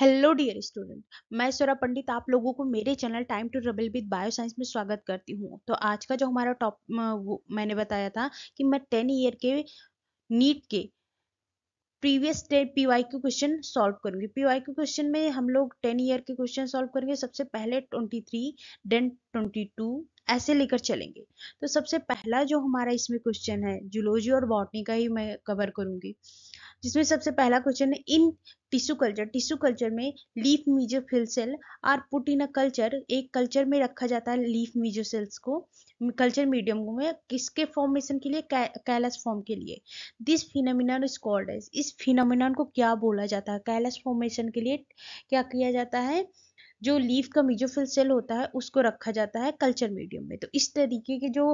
Hello dear student मैं स्वरा पंडित आप लोगों को मेरे channel time to rubble with bio science में स्वागत करती हूँ तो आज का जो हमारा टॉप मैंने बताया था कि मैं टेन ईयर के नीट के प्रीवियस पी वाई के क्वेश्चन सॉल्व करूंगी पी वाई क्यू क्वेश्चन में हम लोग टेन ईयर के क्वेश्चन सॉल्व करेंगे सबसे पहले twenty three then twenty two ऐसे लेकर चलेंगे तो सबसे पहला जो हमारा इसमें क्वेश्चन है जूलॉजी और बॉटनी का ही मैं कवर करूंगी जिसमें सबसे पहला क्वेश्चन है in tissue culture tissue culture में leaf mesophyll cell are put in a culture एक कल्चर में रखा जाता है लीफ मीजो सेल्स को कल्चर मीडियम में किसके फॉर्मेशन के लिए कैलस फॉर्म के लिए दिस फिनोमिनन इज कॉल्ड इस फिनोमिनन को क्या बोला जाता है कैलस फॉर्मेशन के लिए क्या किया जाता है जो लीफ का मीजोफिल सेल होता है उसको रखा जाता है कल्चर मीडियम में तो इस तरीके की जो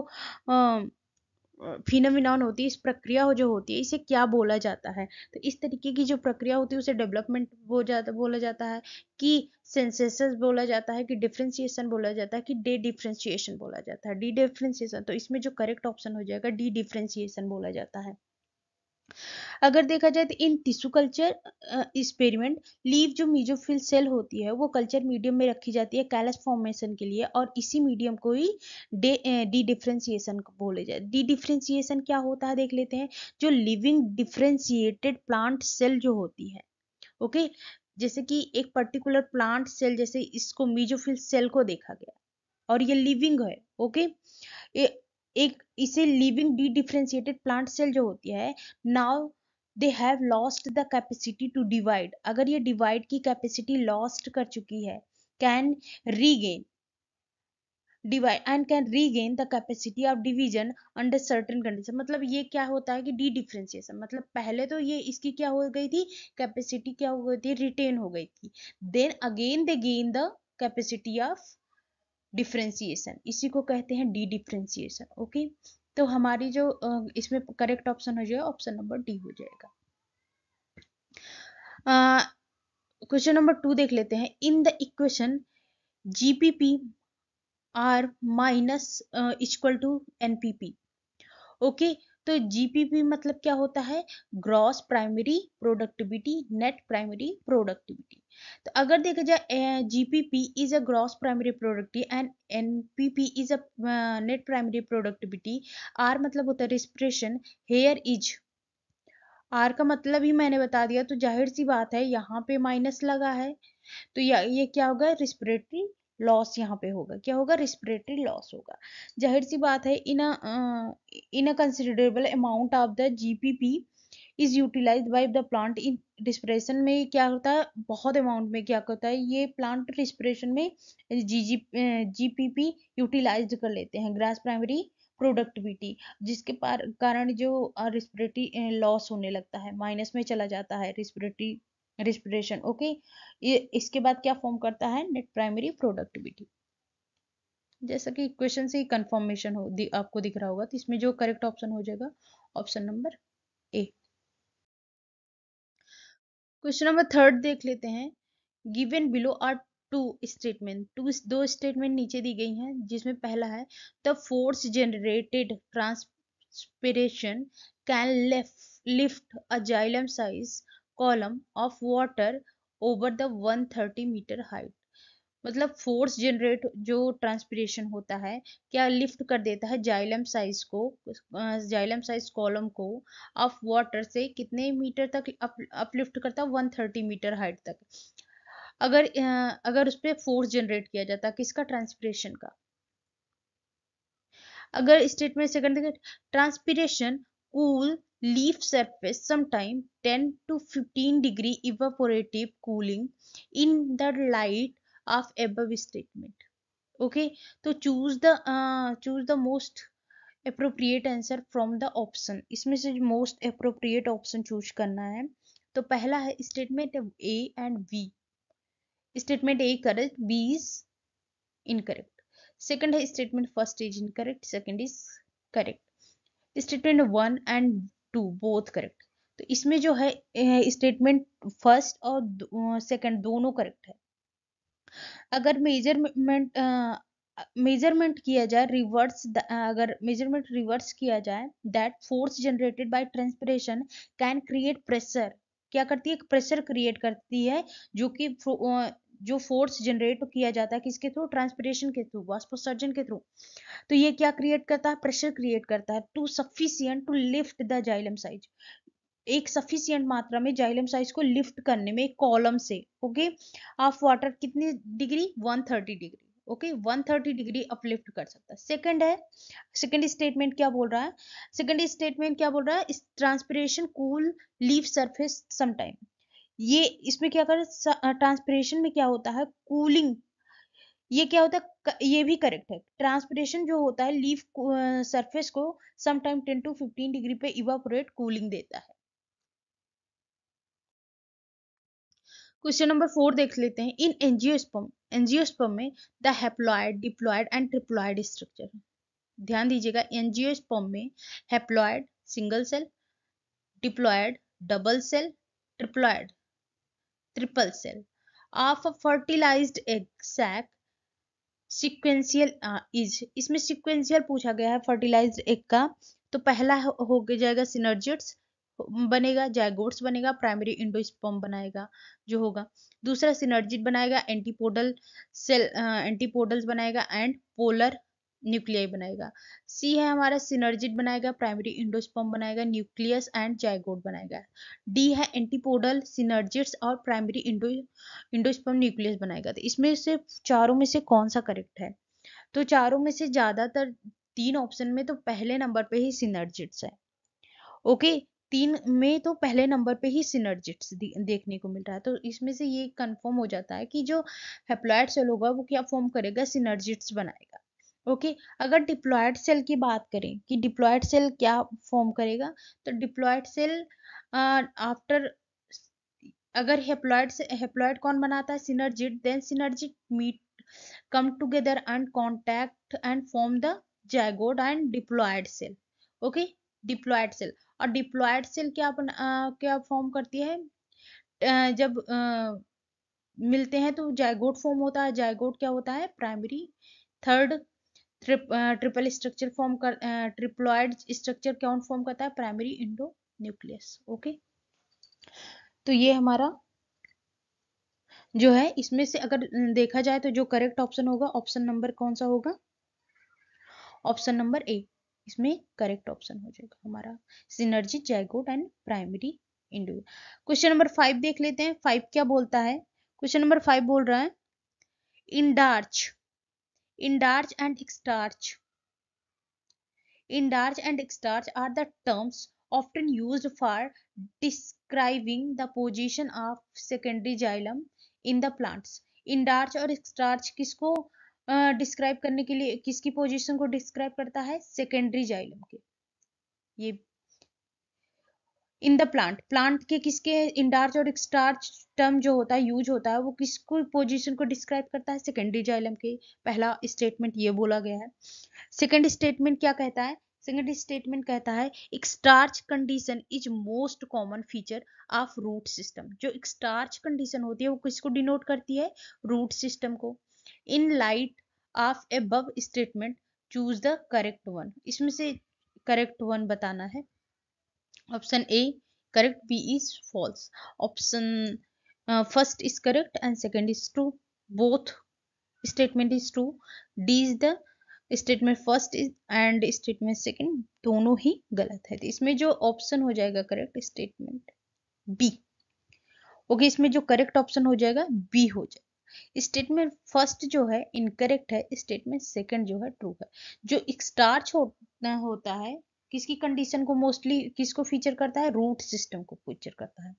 फिनोमिनॉन होती है इस प्रक्रिया जो होती है इसे क्या बोला जाता है तो इस तरीके की जो प्रक्रिया होती है उसे डेवलपमेंट वो जाता बोला जाता है कि सेंसेस बोला जाता है कि डिफ्रेंसिएशन बोला जाता है कि डे डिफ्रेंसिएशन बोला जाता है डी डिफ्रेंसिएशन तो इसमें जो करेक्ट ऑप्शन हो जाएगा डी डिफ्रेंसिएशन बोला जाता है अगर देखा जाए तो in tissue culture experiment leave जो मीजोफिल सेल होती है वो कल्चर मीडियम में रखी जाती है कैलस फॉर्मेशन के लिए और इसी मीडियम को ही डी डिफ्रेंसिएशन बोले जाए डी डिफ्रेंसिएशन क्या होता है देख लेते हैं जो लिविंग डिफ्रेंसिएटेड प्लांट सेल जो होती है ओके जैसे कि एक पर्टिकुलर प्लांट सेल जैसे इसको मीजोफिल सेल को देखा गया और ये लिविंग है ओके एक इसे living de differentiated plant cell जो होती है now they have lost the capacity to divide अगर ये डिवाइड की कैपेसिटी लॉस्ट कर चुकी है can regain divide and can regain the capacity of division under certain condition मतलब ये क्या होता है कि डी डिफ्रेंसिएशन मतलब पहले तो ये इसकी क्या हो गई थी कैपेसिटी क्या हो गई थी रिटेन हो गई थी then again they gain the capacity of differentiation इसी को कहते हैं डी डिफ्रेंसिएशन ओके तो हमारी जो इसमें करेक्ट ऑप्शन हो जाएगा ऑप्शन नंबर डी हो जाएगा क्वेश्चन नंबर टू देख लेते हैं in the equation GPP R minus equal to NPP okay तो जीपीपी मतलब क्या होता है gross primary productivity net primary productivity तो अगर देखा जाए GPP is a gross primary productivity and NPP is a net primary productivity R मतलब होता है रिस्प्रेशन हेयर इज आर का मतलब ही मैंने बता दिया तो जाहिर सी बात है यहाँ पे माइनस लगा है तो ये क्या होगा रिस्परेटरी लॉस यहाँ पे होगा क्या होगा रिस्परेटरी लॉस होगा जाहिर सी बात है in in a considerable amount of the GPP is utilize by the plant in respiration में क्या होता है बहुत अमाउंट में क्या होता है ये प्लांट रिस्परेशन में G G G P P utilize कर लेते हैं ग्रास प्राइमरी प्रोडक्टिविटी जिसके कारण जो रिस्परेटरी लॉस होने लगता है माइनस में चला जाता है रिस्परेटरी रिस्पिरेशन ओके ये इसके बाद क्या फॉर्म करता है नेट प्राइमरी प्रोडक्टिविटी जैसा कि इक्वेशन से ही कंफर्मेशन हो दि, आपको दिख रहा होगा तो इसमें जो करेक्ट ऑप्शन हो जाएगा option number A question number third देख लेते हैं given below are two statement two दो स्टेटमेंट नीचे दी गई हैं जिसमें पहला है the force generated transpiration can lift a xylem size column of water over the 130 meter height मतलब फोर्स जनरेट जो ट्रांसपीरेशन होता है क्या लिफ्ट कर देता है जाइलम साइज को जाइलम साइज कॉलम को ऑफ वाटर से कितने मीटर तक अप, अपलिफ्ट करता है 130 मीटर हाइट तक अगर अगर उस पर फोर्स जनरेट किया जाता किसका ट्रांसपीरेशन का अगर statement second transpiration cool leaf surface sometime 10 to 15 degree evaporative cooling in the light of above statement okay so choose the uh, choose the most appropriate answer from the option isme se most appropriate option choose करना है तो pehla hai statement A and B statement A correct B is incorrect second है statement first is incorrect second is correct statement 1 and two both correct तो इसमें जो है statement first और second दोनों करेक्ट है अगर मेजरमेंट मेजरमेंट किया जाए रिवर्स अगर मेजरमेंट रिवर्स किया जाए that force generated by transpiration can create pressure क्या करती है प्रेशर क्रिएट करती है जो कि जो फोर्स जनरेट किया जाता है किसके थ्रू ट्रांसपोर्टेशन के थ्रू वास्पोसर्जन के थ्रू तो ये क्या क्रिएट करता है प्रेशर क्रिएट करता है to sufficient to lift the xylem size एक सफिशियंट मात्रा में जाइलम साइज को लिफ्ट करने में कॉलम से ओके ऑफ वाटर कितनी degree 130 degree okay okay, 130 degree uplift कर सकता है सेकंड है सेकंड स्टेटमेंट क्या बोल रहा है सेकंड स्टेटमेंट क्या बोल रहा है transpiration cool leave surface sometime ये इसमें क्या कर ट्रांसपरेशन में क्या होता है कूलिंग ये क्या होता है ये भी करेक्ट है ट्रांसपरेशन जो होता है लीफ सरफेस को समटाइम 10 टू 15 डिग्री पे इवापोरेट कूलिंग देता है क्वेश्चन नंबर फोर देख लेते हैं इन एंजियोस्पम एंजियोस्पम में the haploid diploid and triploid structure ध्यान दीजिएगा एंजियोस्पम में haploid single cell diploid double cell triploid triple cell of a fertilized egg sac sequential is uh, इसमें सिक्वेंशियल पूछा गया है फर्टिलाइज्ड एग का तो पहला हो गया जाएगा सिनर्जिट्स बनेगा जायगोट्स बनेगा प्राइमरी इंडोस्पम बनाएगा जो होगा दूसरा सिनर्जिट बनाएगा एंटीपोडल सेल एंटीपोडल्स बनाएगा एंड पोलर न्यूक्लियाई बनाएगा सी है हमारा सिनर्जिट बनाएगा प्राइमरी इंडोस्पम बनाएगा न्यूक्लियस एंड जायगोट बनाएगा डी है एंटीपोडल सिनर्जिट्स और प्राइमरी इंडो इंडोस्पम न्यूक्लियस बनाएगा तो इसमें से चारों में से कौन सा करेक्ट है तो चारों में से ज़्यादातर तीन ऑप्शन में तो पहले नंबर पे ही सिनर्जिट्स है ओके तीन में तो पहले नंबर पे ही सिनर्जिट्स देखने को मिल रहा है तो इसमें से ये कंफर्म हो जाता है कि जो हेप्लॉयड सेल होगा वो क्या फॉर्म करेगा सिनर्जिट्स बनाएगा ओके okay? अगर डिप्लॉयड सेल की बात करें कि डिप्लॉयड सेल क्या फॉर्म करेगा तो डिप्लॉयड सेल आफ्टर अगर हेप्लॉयड हेप्लॉयड कौन बनाता है synergid then synergid meet come together and contact and form the zygote and diploid cell okay diploid cell और डिप्लॉयड सेल क्या आ, क्या फॉर्म करती है जब आ, मिलते हैं तो जायगोट फॉर्म होता है जायगोट क्या होता है primary third triple structure form कर ट्रिप्लॉयड स्ट्रक्चर कौन फॉर्म करता है प्राइमरी इंडो न्यूक्लियस ओके तो ये हमारा जो है इसमें से अगर देखा जाए तो जो करेक्ट ऑप्शन होगा ऑप्शन नंबर कौन सा होगा ऑप्शन नंबर ए इसमें करेक्ट ऑप्शन हो जाएगा हमारा synergy zygote and primary endo question number five देख लेते हैं फाइव क्या बोलता है क्वेश्चन नंबर फाइव बोल रहा है endarch Indarch and starch. Indarch and starch are the terms often used for describing the position of secondary xylem in the plants. Indarch और starch किसको डिस्क्राइब uh, करने के लिए किसकी पोजीशन को डिस्क्राइब करता है सेकेंडरी जाइलम के ये इन द प्लांट प्लांट के किसके इंडार्च और एक्सटार्च टर्म जो होता है यूज होता है वो किसको पोजीशन को डिस्क्राइब करता है सेकेंडरी जाइलम के पहला स्टेटमेंट ये बोला गया है सेकेंड स्टेटमेंट क्या कहता है सेकेंड स्टेटमेंट कहता है exarch condition is most common feature of root system जो एक्सटार्च कंडीशन होती है वो किसको डिनोट करती है रूट सिस्टम को in light of above statement choose the correct one इसमें से करेक्ट वन बताना है option A correct B is false option first is correct and second is true both statement is true D is the statement first is and statement second दोनों ही गलत है तो इसमें जो ऑप्शन हो जाएगा करेक्ट स्टेटमेंट बी ओके इसमें जो करेक्ट ऑप्शन हो जाएगा बी हो जाएगा स्टेटमेंट फर्स्ट जो है इनकरेक्ट है स्टेटमेंट सेकंड जो है ट्रू है जो स्टार छोड़ना होता है किसकी कंडीशन को मोस्टली किसको फीचर करता है रूट सिस्टम को फीचर करता है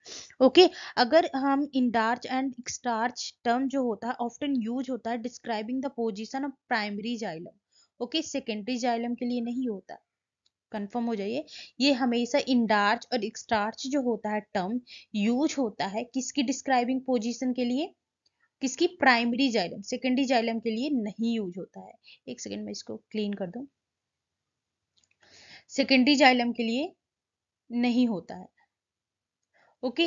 ओके okay? अगर हम इंडार्च एंड स्टार्च टर्म जो होता है ऑफ्टन यूज होता है describing the position of primary xylem okay secondary xylem के लिए नहीं होता कंफर्म हो जाइए ये हमेशा इंडार्च और एक्सटार्च जो होता है टर्म यूज होता है किसकी डिस्क्राइबिंग पोजिशन के लिए किसकी प्राइमरी जाइलम सेकेंडरी जाइलम के लिए नहीं यूज होता है एक सेकेंड मैं इसको क्लीन कर दूं सेकेंडरी जाइलम के लिए नहीं होता है ओके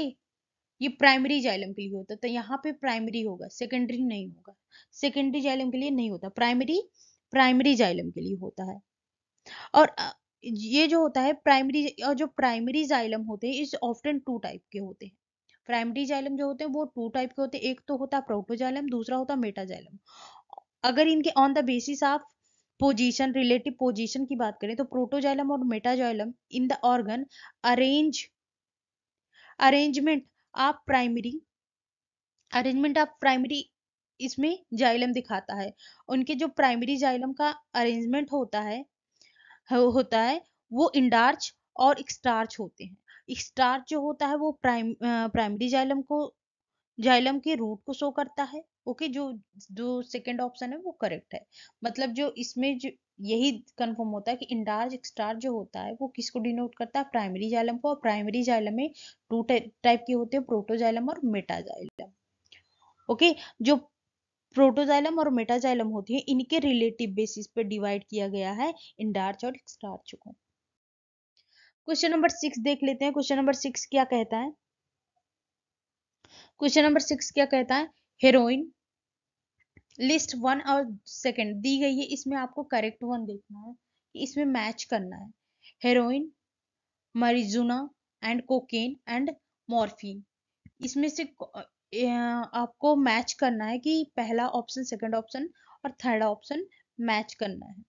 ये प्राइमरी जाइलम के लिए होता है तो यहाँ पे प्राइमरी होगा सेकेंडरी नहीं होगा सेकेंडरी जाइलम के लिए नहीं होता प्राइमरी प्राइमरी जाइलम के लिए होता है और ये जो होता है प्राइमरी और जो प्राइमरी जाइलम होते हैं इस ऑफ्टन टू टाइप के होते हैं प्राइमरी जाइलम जो होते हैं वो टू टाइप के होते हैं एक तो होता है प्रोटोजाइलम दूसरा होता है मेटाजाइलम अगर इनके on the basis of position relative position की बात करें तो प्रोटोजाइलम और metaxylem in the organ arrange arrangement of primary arrangement of primary इसमें जाइलम दिखाता है उनके जो प्राइमरी जाइलम का अरेंजमेंट होता है होता है वो इंडार्च और स्टार्च होते हैं स्टार्च जो होता है वो प्राइम प्राइमरी जाइलम को जाइलम के रूट को शो करता है ओके जो जो सेकंड ऑप्शन है वो करेक्ट है मतलब जो इसमें जो यही कंफर्म होता है कि इंडार्ज स्टार जो होता है वो किसको डिनोट करता है प्राइमरी जाइलम को और प्राइमरी जाइलम में टू टाइप के होते हैं प्रोटोजाइलम और मेटाजाइलम ओके जो प्रोटोजाइलम और मेटाजाइलम होती है इनके रिलेटिव बेसिस पे डिवाइड किया गया है इंडार्च और एक्सटार्च को क्वेश्चन नंबर सिक्स देख लेते हैं क्वेश्चन नंबर सिक्स क्या कहता है क्वेश्चन नंबर सिक्स क्या कहता है हेरोइन लिस्ट वन और सेकंड दी गई है इसमें आपको करेक्ट वन देखना है कि इसमें मैच करना है heroin marijuana and cocaine and morphine इसमें से आपको मैच करना है कि पहला ऑप्शन सेकंड ऑप्शन और थर्ड ऑप्शन मैच करना है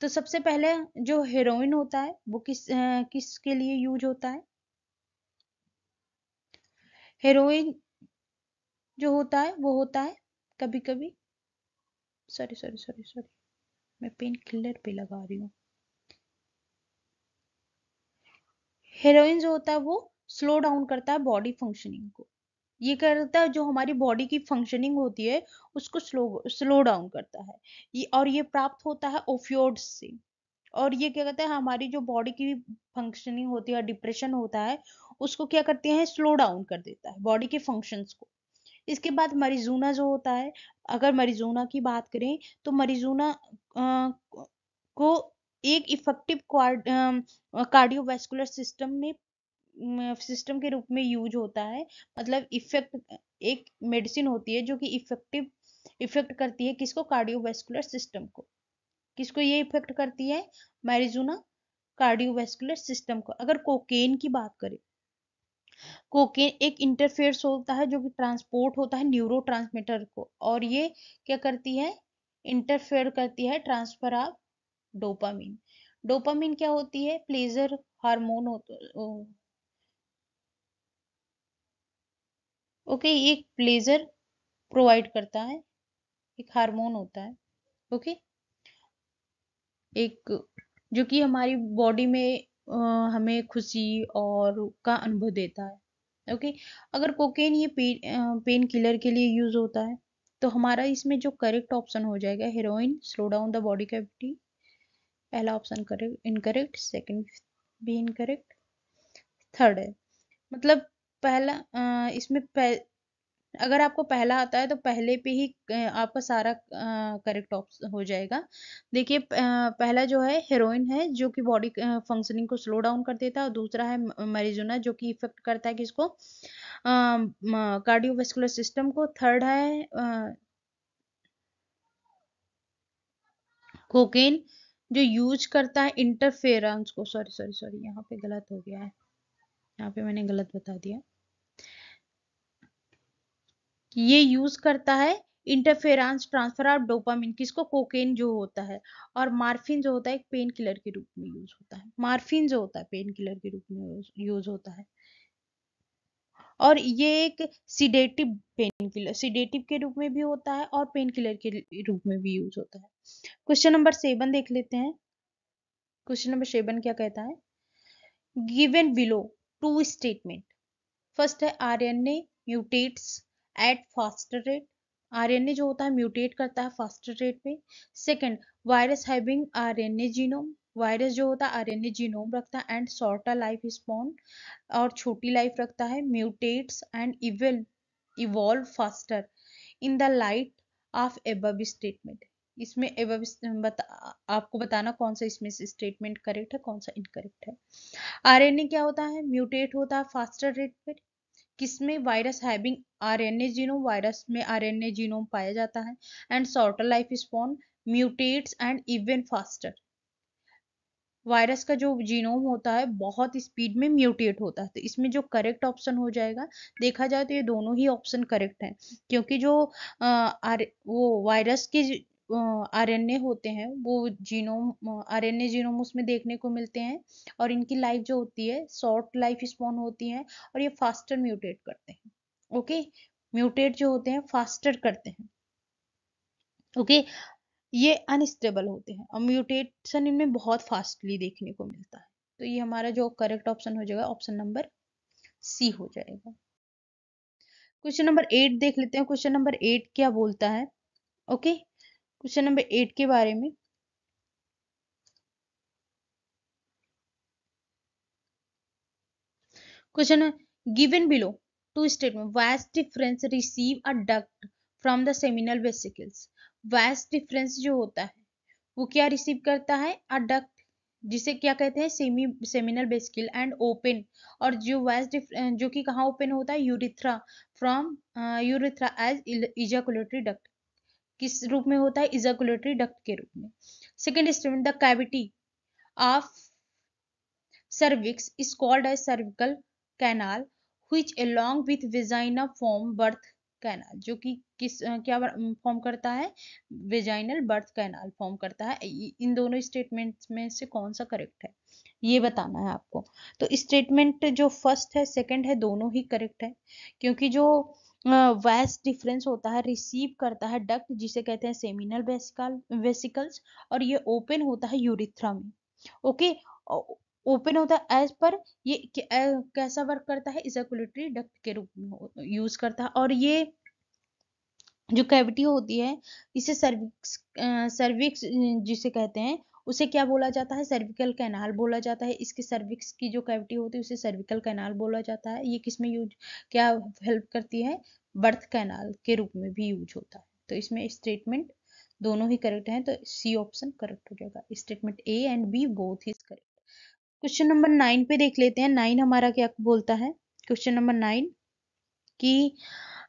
तो सबसे पहले जो हेरोइन होता है वो किस किसके लिए यूज होता है हेरोइन जो होता है वो होता है कभी कभी सॉरी सॉरी सॉरी सॉरी मैं पेन किलर पे लगा रही हूँ हेरोइन जो होता है वो स्लो डाउन करता है बॉडी फंक्शनिंग को ये करता है जो हमारी बॉडी की फंक्शनिंग होती है उसको स्लो स्लो डाउन करता है ये और ये प्राप्त होता है ओफियोड से और ये क्या कहते हैं हमारी जो बॉडी की फंक्शनिंग होती है डिप्रेशन होता है उसको क्या करते हैं स्लो डाउन कर देता है बॉडी के फंक्शंस को इसके बाद मरीजूना जो होता है अगर मरीजूना की बात करें तो मरीजूना को एक इफेक्टिव कार्डियोवैस्कुलर सिस्टम में सिस्टम के रूप में यूज होता है मतलब इफेक्ट एक मेडिसिन होती है जो कि इफेक्टिव इफेक्ट करती है किसको कार्डियोवैस्कुलर सिस्टम को किसको ये इफेक्ट करती है मैरिजुना कार्डियोवैस्कुलर सिस्टम को अगर कोकेन की बात करें कोकेन एक इंटरफेयर्स होता है जो कि ट्रांसपोर्ट होता है न्यूरो को और ये क्या करती है इंटरफेयर करती है ट्रांसफर ऑफ डोपामिन डोपामिन क्या होती है प्लेजर हार्मोन होता ओके okay, एक प्लेजर प्रोवाइड करता है एक हार्मोन होता है ओके एक जो कि हमारी बॉडी में हमें खुशी और का अनुभव देता है ओके अगर कोकेन ये पे, पेन किलर के लिए यूज़ होता है तो हमारा इसमें जो करेक्ट ऑप्शन हो जाएगा heroin slow down the body cavity पहला ऑप्शन करेक्ट इनकरेक्ट सेकंड भी इनकरेक्ट थर्ड है मतलब पहला इसमें अगर आपको पहला आता है तो पहले पे ही आपका सारा करेक्ट ऑप्शन हो जाएगा देखिए पहला जो है हेरोइन है जो कि बॉडी फंक्शनिंग को स्लो डाउन कर देता है और दूसरा है मरीजोना जो कि इफेक्ट करता है किसको कार्डियोवेस्कुलर सिस्टम को थर्ड है कोकेन जो यूज करता है इंटरफेरेंस को सॉरी सॉरी सॉरी यहाँ पे गलत हो गया है यहाँ पे मैंने गलत बता दिया ये यूज करता है इंटरफेरेंस ट्रांसफर ऑफ डोपामिन किसको कोकेन जो होता है और मार्फिन जो होता है एक पेन किलर के रूप में यूज होता है मार्फिन जो होता है पेन किलर के रूप में यूज होता है और ये एक सीडेटिव पेन किलर सीडेटिव के रूप में भी होता है और पेन किलर के रूप में भी यूज होता है क्वेश्चन नंबर सेवन देख लेते हैं क्वेश्चन नंबर सेवन क्या कहता है given below two statement first है R N A mutates at faster rate RNA जो होता है म्यूटेट करता है फास्टर रेट पे second virus having RNA genome virus जो होता है आरएनए जीनोम रखता है एंड शॉर्टर लाइफ स्पॉन और छोटी लाइफ रखता है म्यूटेट्स एंड इवेल evolve faster in the light of above statement इसमें एबव आपको बताना कौन सा इसमें स्टेटमेंट करेक्ट है कौन सा इनकरेक्ट है आरएनए क्या होता है म्यूटेट होता है फास्टर रेट पर किसमें virus having RNA genome virus में आरएनए जीनोम पाया जाता है and shorter life span mutates and even faster virus का जो जीनोम होता है बहुत स्पीड में म्यूटेट होता है तो इसमें जो करेक्ट ऑप्शन हो जाएगा देखा जाए तो ये दोनों ही ऑप्शन करेक्ट हैं क्योंकि जो आ, आर, वो वायरस के आरएनए होते हैं वो जीनोम आरएनए जीनोम उसमें देखने को मिलते हैं और इनकी लाइफ जो होती है शॉर्ट लाइफ स्पॉन होती है और ये फास्टर म्यूटेट करते हैं ओके म्यूटेट जो होते हैं फास्टर करते हैं ओके ये अनस्टेबल होते हैं और म्यूटेशन इनमें बहुत फास्टली देखने को मिलता है तो ये हमारा जो करेक्ट ऑप्शन हो जाएगा ऑप्शन नंबर सी हो जाएगा क्वेश्चन नंबर एट देख लेते हैं क्वेश्चन नंबर एट क्या बोलता है okay okay? Question number eight के बारे में question given below two statement vast deferens receive a duct from the seminal vesicles vast deferens जो होता है वो क्या रिसीव करता है अ डक्ट जिसे क्या कहते हैं semi seminal vesicle and open और जो वास्ट जो कि कहाँ ओपन होता है urethra from urethra as ejaculatory duct किस रूप में होता है इजाकुलेटरी डक्ट के रूप में second statement the cavity of cervix is called as cervical canal which along with vagina form birth canal जो कि किस क्या फॉर्म करता है विजाइनल बर्थ कैनाल फॉर्म करता है इन दोनों स्टेटमेंट में से कौन सा करेक्ट है ये बताना है आपको तो स्टेटमेंट जो फर्स्ट है सेकंड है दोनों ही करेक्ट है क्योंकि जो वैस डिफरेंस होता है रिसीव करता है डक्ट जिसे कहते हैं सेमिनल वेसिकल वेसिकल्स और ये ओपन होता है यूरिथ्रा में ओके ओपन होता है एज पर ये कैसा वर्क करता है इजेकुलेटरी डक्ट के रूप में यूज करता है और ये जो कैविटी होती है इसे सर्विक्स सर्विक्स जिसे कहते हैं उसे क्या बोला जाता है सर्विकल कैनाल बोला जाता है इसकी सर्विक्स की जो कैविटी होती है उसे सर्विकल कैनाल बोला जाता है ये किसमें यूज क्या हेल्प करती है बर्थ कैनाल के रूप में भी यूज होता है तो इसमें स्टेटमेंट दोनों ही करेक्ट हैं तो सी ऑप्शन करेक्ट हो जाएगा statement A and B both is correct question number nine पे देख लेते हैं नाइन हमारा क्या बोलता है क्वेश्चन नंबर नाइन कि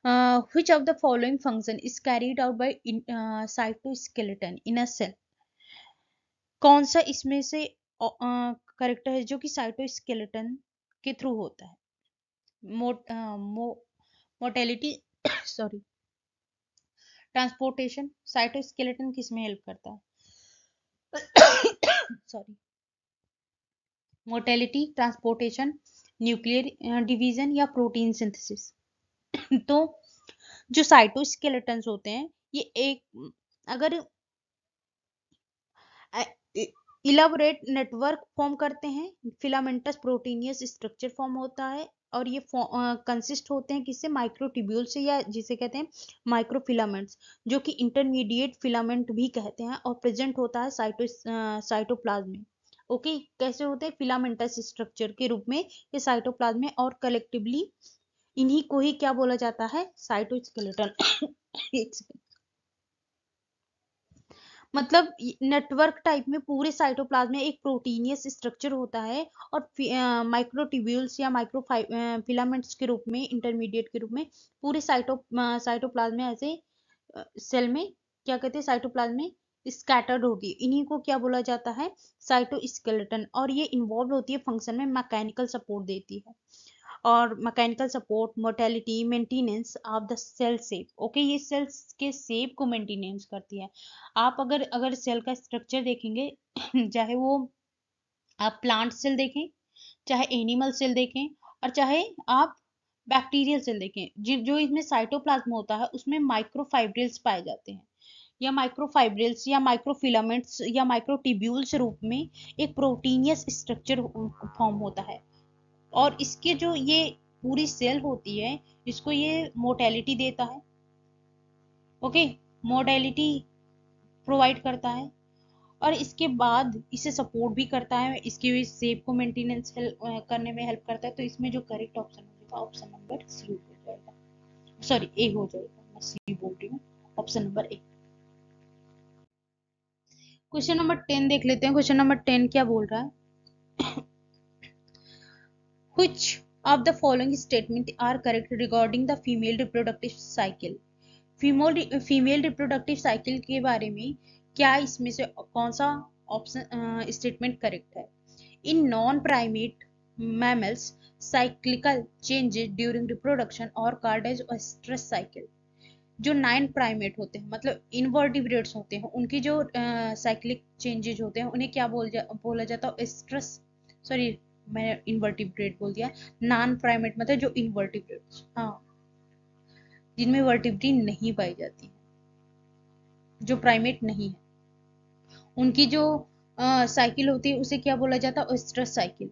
which of the following function is carried out by cytoskeleton in a cell कौन सा इसमें से करेक्टर है जो कि साइटोस्केलेटन के थ्रू होता है मोट मोटेलिटी सॉरी ट्रांसपोर्टेशन साइटोस्केलेटन किसमें हेल्प करता है sorry motility transportation nuclear division या प्रोटीन सिंथेसिस तो जो साइटोस्केलेटन्स होते हैं ये एक अगर इलाबोरेट नेटवर्क फॉर्म करते हैं फिलामेंटस प्रोटीनियस स्ट्रक्चर फॉर्म होता है और ये कंसिस्ट होते हैं किससे माइक्रोटिब्यूल से या जिसे कहते हैं माइक्रोफिलामेंट्स जो कि इंटरमीडिएट फिलामेंट भी कहते हैं और प्रेजेंट होता है साइटो साइटोप्लाज्म में ओके कैसे होते हैं फिलामेंटस स्ट्रक्चर के रूप में ये साइटोप्लाज्म में और कलेक्टिवली इन्हीं को ही क्या बोला जाता है साइटोस्केलेटन एक सेकेंड मतलब नेटवर्क टाइप में पूरे साइटोप्लाज्म में एक प्रोटीनियस स्ट्रक्चर होता है और माइक्रोटिब्यूल्स या माइक्रो फिलामेंट्स के रूप में इंटरमीडिएट के रूप में पूरे साइटो साइटोप्लाज्म में ऐसे सेल में क्या कहते हैं साइटोप्लाज्म में स्कैटर्ड होगी इन्हीं को क्या बोला जाता है साइटोस्केलेटन और ये इन्वॉल्व होती है फंक्शन में मैकेनिकल सपोर्ट देती है और mechanical support motility maintenance of the cell shape okay ये सेल्स के सेप को मेंटेनेंस करती है आप अगर अगर सेल का स्ट्रक्चर देखेंगे चाहे वो आप प्लांट सेल देखें चाहे एनिमल सेल देखें और चाहे आप बैक्टीरियल सेल देखें जो इसमें साइटोप्लाज्म होता है उसमें माइक्रोफाइब्रिल्स पाए जाते हैं या माइक्रोफाइब्रिल्स या माइक्रोफिलामेंट्स या माइक्रोटिब्यूल्स रूप में एक प्रोटीनियस स्ट्रक्चर फॉर्म होता है और इसके जो ये पूरी सेल होती है इसको ये मोटेलिटी देता है ओके मोटेलिटी प्रोवाइड करता है और इसके बाद इसे सपोर्ट भी करता है इसके सेप को मेंटेनेंस करने में हेल्प करता है तो इसमें जो करेक्ट ऑप्शन होगा ऑप्शन नंबर सी हो जाएगा सॉरी ए हो जाएगा मैं सी बोल रही हूँ option number A question number ten देख लेते हैं क्वेश्चन नंबर टेन क्या बोल रहा है Which of the following statement are correct regarding the female reproductive cycle? Female female reproductive cycle के बारे में क्या इसमें से कौन सा ऑप्शन स्टेटमेंट करेक्ट है in non primate mammals cyclical changes during reproduction और कार्डेज और स्ट्रेस साइकिल जो नाइन प्राइमेट होते हैं मतलब इनवर्टिब्रेट्स होते हैं उनकी जो साइक्लिक uh, चेंजेज होते हैं उन्हें क्या बोल जा बोला जाता है स्ट्रेस सॉरी मैंने इनवर्टिब्रेट बोल दिया नॉन प्राइमेट मतलब जो इनवर्टिब्रेट हाँ जिनमें वर्टिब्री नहीं पाई जाती जो प्राइमेट नहीं है उनकी जो साइकिल होती है उसे क्या बोला जाता है ओस्ट्रस साइकिल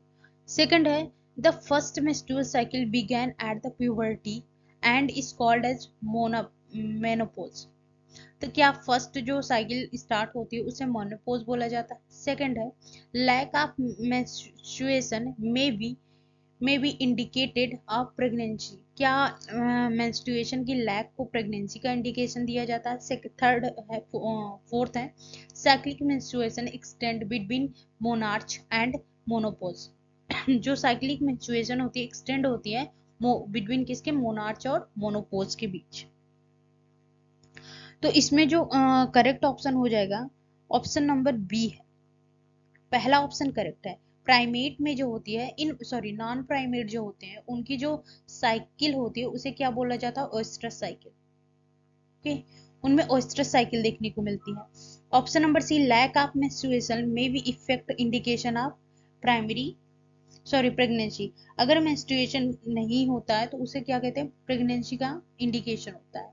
सेकंड है the first menstrual cycle began at the puberty and is called as mono menopause तो क्या फर्स्ट जो साइकिल स्टार्ट होती है उसे मोनोपोज बोला जाता है सेकेंड है lack of menstruation may be may be indicated of pregnancy क्या मैंस्ट्रुएशन अं, uh, की लैक को प्रेगनेंसी का इंडिकेशन दिया जाता है थर्ड है फोर्थ अं, है cyclic menstruation extend between menarche and menopause जो साइक्लिक मैंस्ट्रुएशन होती है एक्सटेंड होती है बिटवीन किसके मोनार्च और मोनोपोज के बीच तो इसमें जो करेक्ट ऑप्शन हो जाएगा ऑप्शन नंबर बी है पहला ऑप्शन करेक्ट है प्राइमेट में जो होती है इन सॉरी नॉन प्राइमेट जो होते हैं उनकी जो साइकिल होती है उसे क्या बोला जाता है ओस्ट्रस साइकिल ओके उनमें ओस्ट्रस साइकिल देखने को मिलती है option number C lack of menstruation में भी effect indication of primary sorry pregnancy अगर मेंस्ट्रुएशन नहीं होता है तो उसे क्या कहते हैं प्रेगनेंसी का इंडिकेशन होता है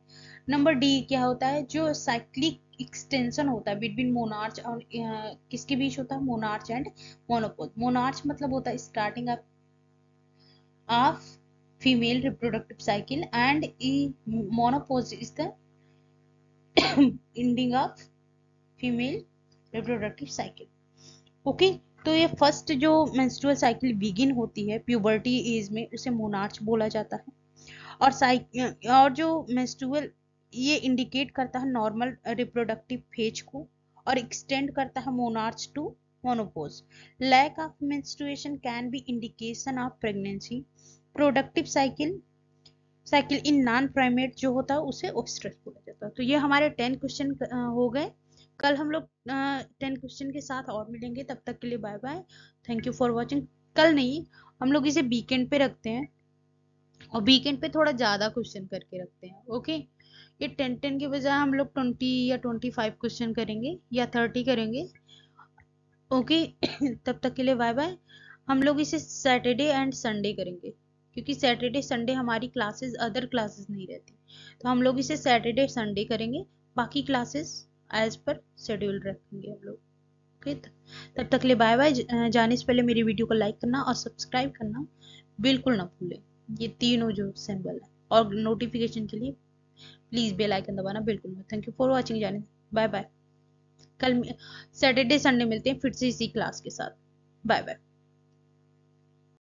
नंबर डी क्या होता है जो साइक्लिक एक्सटेंशन होता है बिटवीन मोनार्च और किसके बीच होता है मोनार्च एंड मोनोपोज मोनार्च मतलब होता है starting of of female reproductive cycle and menopause is the ending of female reproductive cycle okay तो ये फर्स्ट जो मेंस्ट्रुअल साइकिल बिगिन होती है प्यूबर्टी एज में उसे मोनार्च बोला जाता है और साइक और जो मेंस्ट्रुअल ये इंडिकेट करता है नॉर्मल रिप्रोडक्टिव फेज को और एक्सटेंड करता है menarche to menopause lack of menstruation can be indication of pregnancy productive cycle cycle in non primate जो होता है उसे ओबस्ट्रक्ट बोला जाता है तो ये हमारे टेन क्वेश्चन हो गए कल हम लोग टेन क्वेश्चन के साथ और मिलेंगे तब तक के लिए bye bye thank you for watching कल नहीं हम लोग इसे वीकेंड पे रखते हैं और वीकेंड पे थोड़ा ज़्यादा क्वेश्चन करके रखते हैं ओके okay? ये टेन टेन की बजाय हम लोग ट्वेंटी या ट्वेंटी फाइव क्वेश्चन करेंगे या थर्टी करेंगे ओके तब तक के लिए बाय बाय हम लोग इसे सैटरडे एंड संडे करेंगे क्योंकि सैटरडे संडे हमारी क्लासेस अदर क्लासेस नहीं रहती तो हम लोग इसे सैटरडे संडे करेंगे बाकी क्लासेस एज पर शेड्यूल रखेंगे हम लोग ओके तब तक लिए बाय बाय जाने से पहले मेरी वीडियो को लाइक करना और सब्सक्राइब करना बिल्कुल ना भूलें ये तीनों जो सिंबल है और नोटिफिकेशन के लिए प्लीज़ बेल आइकन दबाना बिल्कुल मत थैंक यू फॉर वॉचिंग जाने बाय बाय कल सैटरडे संडे मिलते हैं फिर से इसी क्लास के साथ बाय बाय